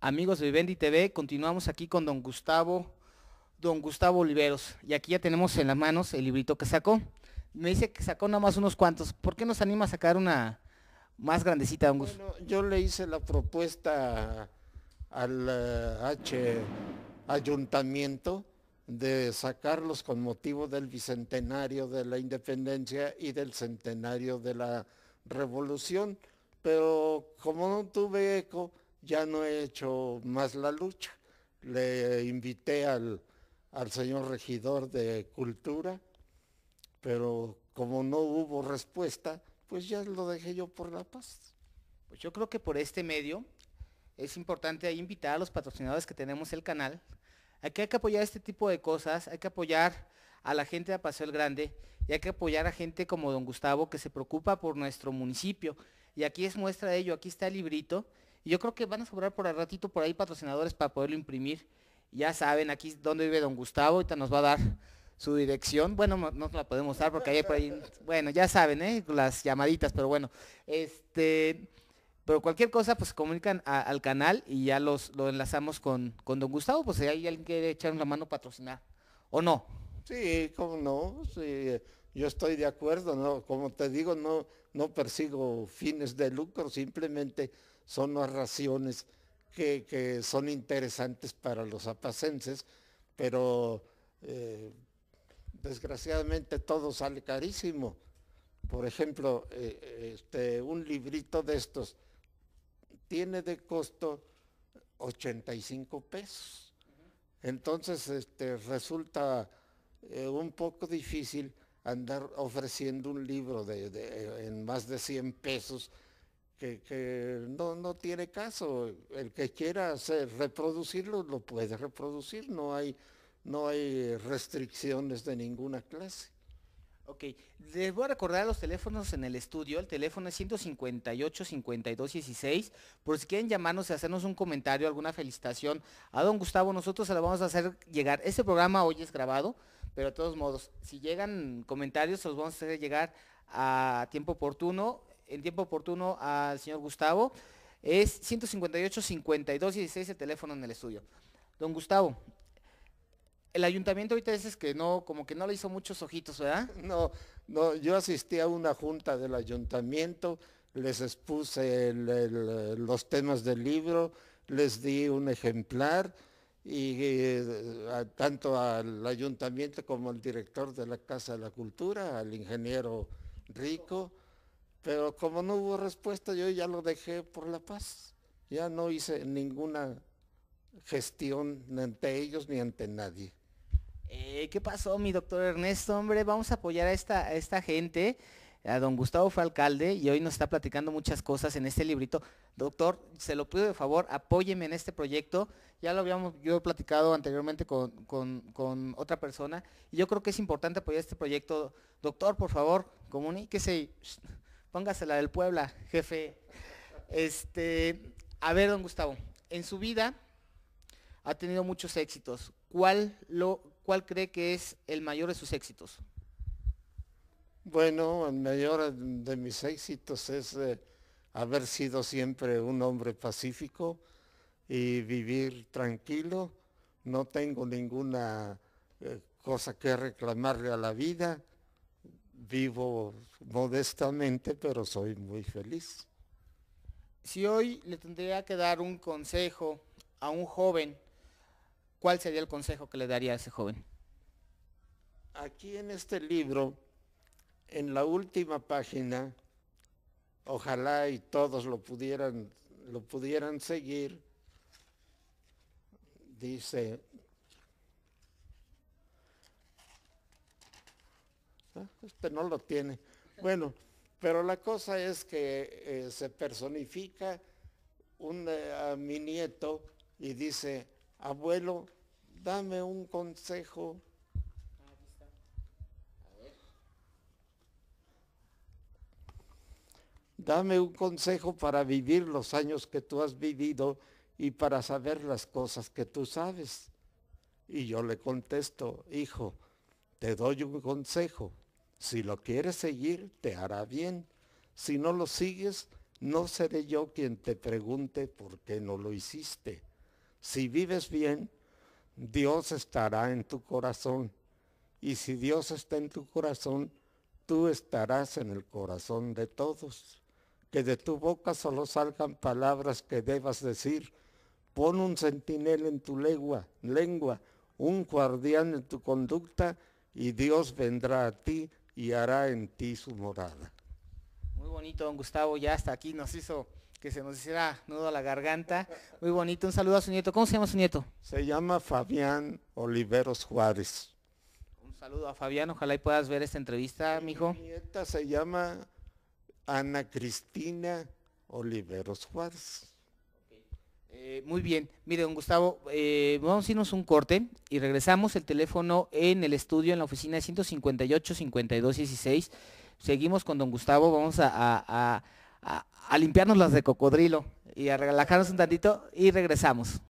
amigos de Vivendi TV. Continuamos aquí con don Gustavo, don Gustavo Oliveros. Y aquí ya tenemos en las manos el librito que sacó. Me dice que sacó nada más unos cuantos. ¿Por qué nos anima a sacar una más grandecita, don Gustavo? yo le hice la propuesta al eh, H ayuntamiento de sacarlos con motivo del bicentenario de la independencia y del centenario de la revolución, pero como no tuve eco, ya no he hecho más la lucha. Le invité al, señor regidor de cultura, pero como no hubo respuesta, pues ya lo dejé yo por la paz. Pues yo creo que por este medio es importante invitar a los patrocinadores que tenemos el canal. Aquí hay que apoyar este tipo de cosas, hay que apoyar a la gente de Paseo el Grande y hay que apoyar a gente como don Gustavo que se preocupa por nuestro municipio. Y aquí es muestra de ello, aquí está el librito yo creo que van a sobrar por el ratito por ahí patrocinadores para poderlo imprimir. Ya saben aquí donde vive don Gustavo, ahorita nos va a dar su dirección. Bueno, no la podemos dar porque hay por ahí, bueno, ya saben, ¿eh? las llamaditas, pero bueno. Este, pero cualquier cosa, pues comunican al canal y ya los lo enlazamos con, con don Gustavo, pues si hay alguien quiere echarle la mano patrocinar. ¿O no? Sí, cómo no, yo estoy de acuerdo, no, como te digo, no, no persigo fines de lucro, simplemente son narraciones que, que son interesantes para los apacenses, pero eh, desgraciadamente todo sale carísimo. Por ejemplo, eh, este, un librito de estos tiene de costo 85 pesos. Entonces este, resulta eh, un poco difícil andar ofreciendo un libro de, en más de 100 pesos que, no, tiene caso. El que quiera reproducirlo lo puede reproducir, no hay, no hay restricciones de ninguna clase. Ok, les voy a recordar los teléfonos en el estudio. El teléfono es 158-5216. Por si quieren llamarnos y hacernos un comentario, alguna felicitación a don Gustavo, nosotros se lo vamos a hacer llegar. Este programa hoy es grabado, pero de todos modos, si llegan comentarios, se los vamos a hacer llegar a tiempo oportuno en tiempo oportuno al señor Gustavo. Es 158-52-16 el teléfono en el estudio. Don Gustavo, el ayuntamiento ahorita dices que no, como que no le hizo muchos ojitos, ¿verdad? No, no, yo asistí a una junta del ayuntamiento, les expuse los temas del libro, les di un ejemplar y eh, tanto al ayuntamiento como al director de la Casa de la Cultura, al ingeniero Rico pero como no hubo respuesta, yo ya lo dejé por la paz. Ya no hice ninguna gestión ni ante ellos ni ante nadie. Eh, ¿Qué pasó, mi doctor Ernesto? Hombre, vamos a apoyar a esta, esta gente. A don Gustavo fue alcalde y hoy nos está platicando muchas cosas en este librito. Doctor, se lo pido de favor, apóyeme en este proyecto. Ya lo habíamos yo platicado anteriormente con, otra persona y yo creo que es importante apoyar este proyecto. Doctor, por favor, comuníquese. Póngase la del Puebla, jefe. Este, a ver, don Gustavo, en su vida ha tenido muchos éxitos. ¿Cuál, lo, ¿Cuál cree que es el mayor de sus éxitos? Bueno, el mayor de mis éxitos es eh, haber sido siempre un hombre pacífico y vivir tranquilo. No tengo ninguna eh, cosa que reclamarle a la vida vivo modestamente, pero soy muy feliz. Si hoy le tendría que dar un consejo a un joven, ¿cuál sería el consejo que le daría a ese joven? Aquí en este libro, en la última página, ojalá y todos lo pudieran, lo pudieran seguir, dice, Este no lo tiene. Bueno, pero la cosa es que eh, se personifica un, eh, a mi nieto y dice, abuelo, dame un consejo. Dame un consejo para vivir los años que tú has vivido y para saber las cosas que tú sabes. Y yo le contesto, hijo, te doy un consejo. Si lo quieres seguir, te hará bien. Si no lo sigues, no seré yo quien te pregunte por qué no lo hiciste. Si vives bien, Dios estará en tu corazón. Y si Dios está en tu corazón, tú estarás en el corazón de todos. Que de tu boca solo salgan palabras que debas decir. Pon un centinela en tu lengua, lengua, un guardián en tu conducta, y Dios vendrá a ti y hará en ti su morada. Muy bonito, don Gustavo, ya hasta aquí nos hizo que se nos hiciera nudo a la garganta. Muy bonito, un saludo a su nieto. ¿Cómo se llama su nieto? Se llama Fabián Oliveros Juárez. Un saludo a Fabián, ojalá y puedas ver esta entrevista, Mi mijo. Mi nieta se llama Ana Cristina Oliveros Juárez. Eh, muy bien, mire, don Gustavo, eh, vamos a irnos un corte y regresamos el teléfono en el estudio, en la oficina 158-5216. Seguimos con don Gustavo, vamos a, a limpiarnos las de cocodrilo y a relajarnos un tantito y regresamos.